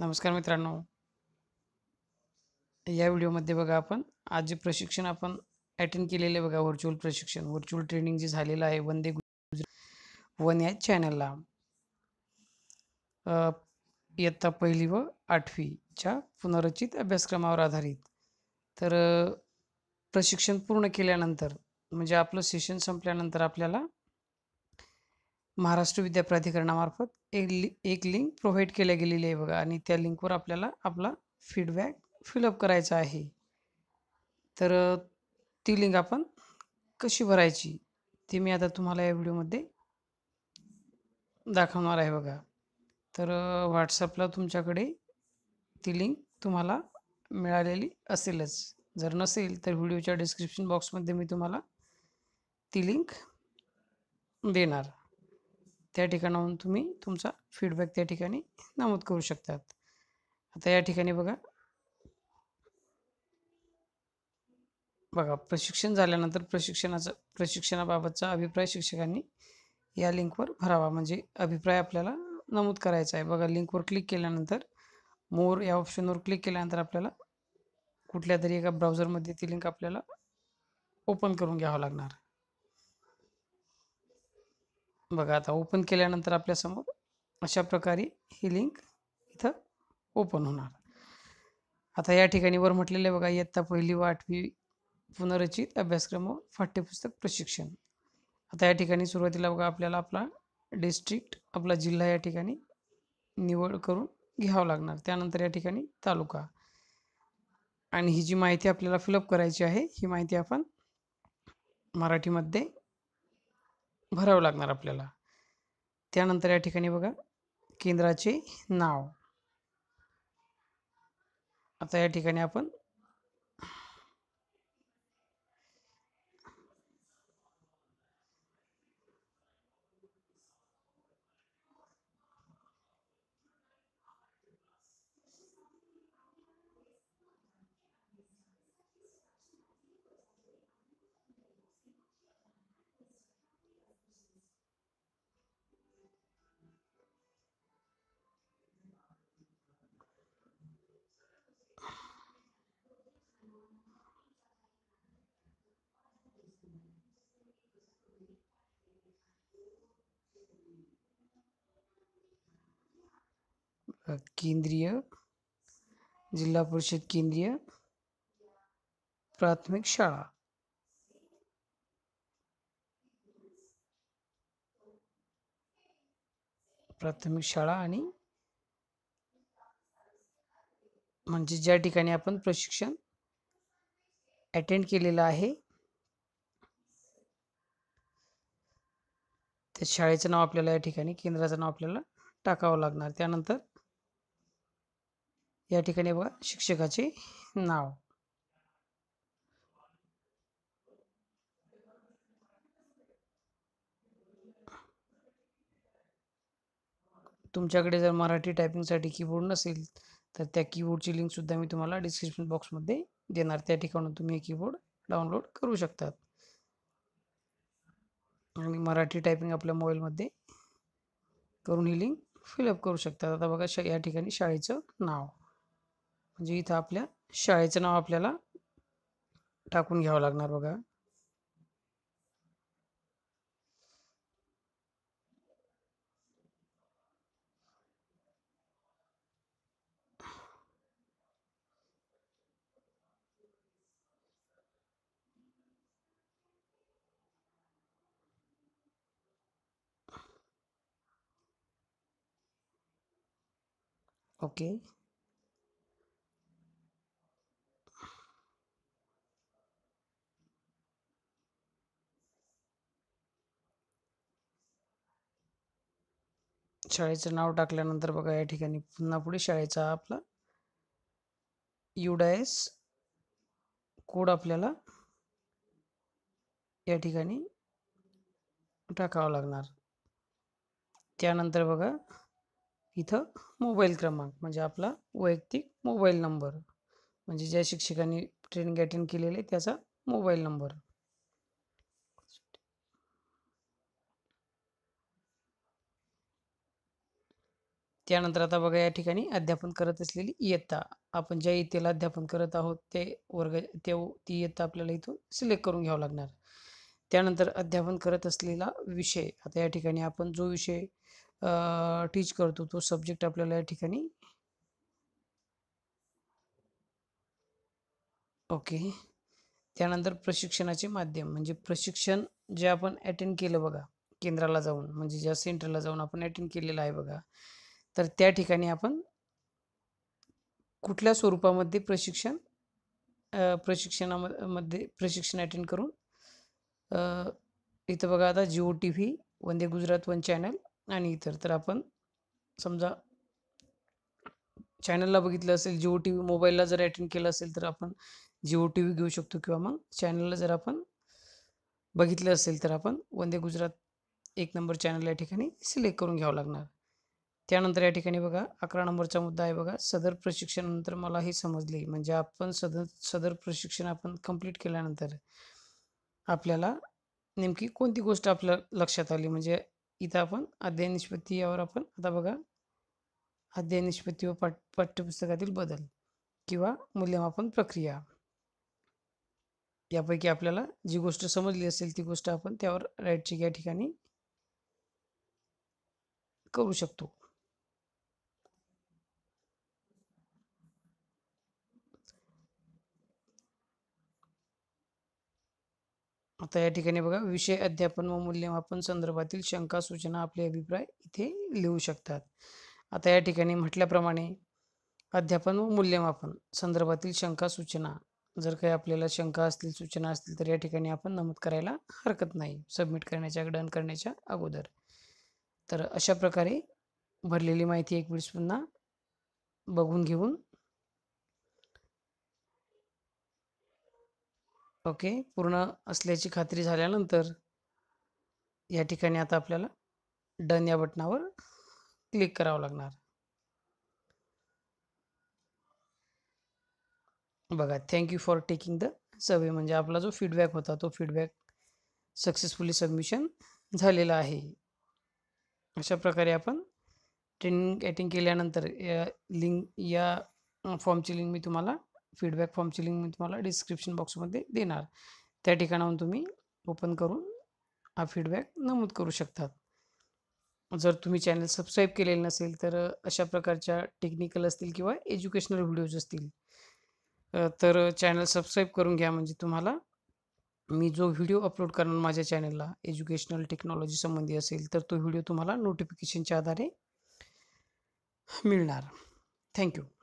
नमस्कार मित्रांनो या व्हिडिओमध्ये बघा आपण आज जे प्रशिक्षण आपण अटेंड केलेले बघा व्हर्च्युअल प्रशिक्षण व्हर्च्युअल ट्रेनिंग जे झालेलं आहे वंदे गुजरात वन या चॅनलला इयत्ता पहिली व आठवीच्या पुनर्रचित अभ्यासक्रमावर आधारित तर प्रशिक्षण पूर्ण केल्यानंतर म्हणजे आपलं सेशन संपल्यानंतर आपल्याला महाराष्ट्र विद्या प्राधिकरणामार्फत एक लि एक लिंक प्रोव्हाइड केल्या गेलेली आहे बघा आणि त्या लिंकवर आपल्याला आपला फीडबॅक फिलअप करायचा आहे तर ती लिंक आपण कशी भरायची ती मी आता तुम्हाला या व्हिडिओमध्ये दाखवणार आहे बघा तर व्हॉट्सअपला तुमच्याकडे ती लिंक तुम्हाला मिळालेली असेलच जर नसेल तर व्हिडिओच्या डिस्क्रिप्शन बॉक्समध्ये मी तुम्हाला ती लिंक देणार त्या ठिकाणाहून तुम्ही तुमचा फीडबॅक त्या ठिकाणी नमूद करू शकतात आता या ठिकाणी बघा बघा प्रशिक्षण झाल्यानंतर प्रशिक्षणाचा प्रशिक्षणाबाबतचा अभिप्राय शिक्षकांनी या लिंकवर भरावा म्हणजे अभिप्राय आपल्याला नमूद करायचा आहे बघा लिंकवर क्लिक केल्यानंतर मोर या ऑप्शनवर क्लिक केल्यानंतर आपल्याला कुठल्या तरी एका ब्राउजरमध्ये ती लिंक आपल्याला ओपन करून घ्यावं लागणार बघा आता ओपन केल्यानंतर आपल्यासमोर अशा प्रकारे ही लिंक इथं ओपन होणार आता या ठिकाणी वर म्हटलेले बघा इयत्ता पहिली व आठवी पुनर्रचित अभ्यासक्रम व पाठ्यपुस्तक प्रशिक्षण आता या ठिकाणी सुरुवातीला बघा आपल्याला आपला डिस्ट्रिक्ट आपला जिल्हा या ठिकाणी निवड करून घ्यावं लागणार त्यानंतर या ठिकाणी तालुका आणि ही जी माहिती आपल्याला फिलअप करायची आहे ही माहिती आपण मराठीमध्ये भरावं लागणार आपल्याला त्यानंतर या ठिकाणी बघा केंद्राचे नाव आता या ठिकाणी आपण केंद्रीय जिल्हा परिषद केंद्रीय प्राथमिक शाळा प्राथमिक शाळा आणि म्हणजे ज्या ठिकाणी आपण प्रशिक्षण अटेंड केलेलं आहे त्या शाळेचं नाव आपल्याला या ठिकाणी केंद्राचं नाव आपल्याला टाकावं लागणार त्यानंतर या ठिकाणी बघा शिक्षकाचे नाव तुमच्याकडे जर मराठी टायपिंगसाठी कीबोर्ड नसेल तर त्या कीबोर्डची लिंकसुद्धा मी तुम्हाला डिस्क्रिप्शन बॉक्समध्ये देणार त्या ठिकाणून तुम्ही हे कीबोर्ड डाउनलोड करू शकतात आणि मराठी टायपिंग आपल्या मोबाईलमध्ये करून ही लिंक फिलअप करू शकतात आता बघा या ठिकाणी शाळेचं नाव म्हणजे इथं आपल्या शाळेचं नाव आपल्याला टाकून घ्यावं लागणार बघा ओके okay. शाळेचं नाव टाकल्यानंतर बघा या ठिकाणी पुन्हा पुढे शाळेचा आपला युडायस कोड आपल्याला या ठिकाणी टाकावा लागणार त्यानंतर बघा इथं मोबाईल क्रमांक म्हणजे आपला वैयक्तिक मोबाईल नंबर म्हणजे ज्या शिक्षकांनी ट्रेनिंग अटेंड केलेली आहे त्याचा मोबाईल नंबर त्यानंतर आता बघा या ठिकाणी अध्यापन करत असलेली इयत्ता आपण ज्या इयत्तेला अध्यापन करत आहोत ते वर्ग ते ती इयत्ता आपल्याला इथून सिलेक्ट करून घ्यावं लागणार त्यानंतर अध्यापन करत असलेला विषय आता या ठिकाणी आपण जो विषय टीच करतो तो सब्जेक्ट आपल्याला या ठिकाणी ओके त्यानंतर प्रशिक्षणाचे माध्यम म्हणजे प्रशिक्षण जे आपण अटेंड केलं बघा केंद्राला जाऊन म्हणजे ज्या सेंटरला जाऊन आपण अटेंड केलेलं आहे बघा तर त्या ठिकाणी आपण कुठल्या स्वरूपामध्ये प्रशिक्षण प्रशिक्षणामध्ये प्रशिक्षण अटेंड करून इथं बघा आता Jio T V Vande Gujarat one channel आणि इतर तर आपण समजा चॅनलला बघितलं असेल जिओ टी व्ही मोबाईलला जर अटेंड केलं असेल तर आपण जिओ टी व्ही घेऊ शकतो किंवा मग चॅनलला जर आपण बघितलं असेल तर आपण वंदे गुजरात एक नंबर चॅनल या ठिकाणी सिलेक्ट करून घ्यावं लागणार त्यानंतर या ठिकाणी बघा अकरा नंबरचा मुद्दा आहे बघा सदर प्रशिक्षणानंतर मला हे समजले म्हणजे आपण सदर सदर प्रशिक्षण आपण कंप्लीट केल्यानंतर आपल्याला नेमकी कोणती गोष्ट आपल्या लक्षात आली म्हणजे इथं आपण अध्ययन निष्पत्ती यावर आपण आता बघा अध्ययन निष्पत्ती व पाठ पाठ्यपुस्तकातील बदल किंवा मूल्यमापन प्रक्रिया यापैकी आपल्याला जी गोष्ट समजली असेल ती गोष्ट आपण त्यावर राईटची चेक या ठिकाणी करू शकतो आता या ठिकाणी बघा विषय अध्यापन व मूल्यमापन संदर्भातील शंका सूचना आपले अभिप्राय इथे लिहू शकतात आता या ठिकाणी म्हटल्याप्रमाणे अध्यापन व मूल्यमापन संदर्भातील शंका सूचना जर काही आपल्याला शंका असतील सूचना असतील तर या ठिकाणी आपण नमूद करायला हरकत नाही सबमिट करण्याच्या डन करण्याच्या अगोदर तर अशा प्रकारे भरलेली माहिती एक वेळेस पुन्हा बघून घेऊन ओके पूर्ण असल्याची खात्री झाल्यानंतर या ठिकाणी आता आपल्याला डन या बटनावर क्लिक करावं लागणार बघा thank you for taking the survey म्हणजे आपला जो फीडबॅक होता तो फीडबॅक सक्सेसफुली सबमिशन झालेला आहे अशा प्रकारे आपण ट्रेनिंग अटेंड केल्यानंतर या लिंक या फॉर्मची लिंक मी तुम्हाला फीडबॅक फॉर्मची लिंक मी तुम्हाला डिस्क्रिप्शन बॉक्समध्ये देणार त्या ठिकाणाहून तुम्ही ओपन करून हा फीडबॅक नमूद करू शकतात जर तुम्ही चॅनल सबस्क्राईब केलेलं नसेल तर अशा प्रकारच्या टेक्निकल असतील किंवा एज्युकेशनल व्हिडिओज असतील तर चॅनल सबस्क्राईब करून घ्या म्हणजे तुम्हाला मी जो व्हिडिओ अपलोड करणार माझ्या चॅनलला एज्युकेशनल टेक्नॉलॉजी संबंधी असेल तर तो व्हिडिओ तुम्हाला नोटिफिकेशनच्या आधारे मिळणार थँक्यू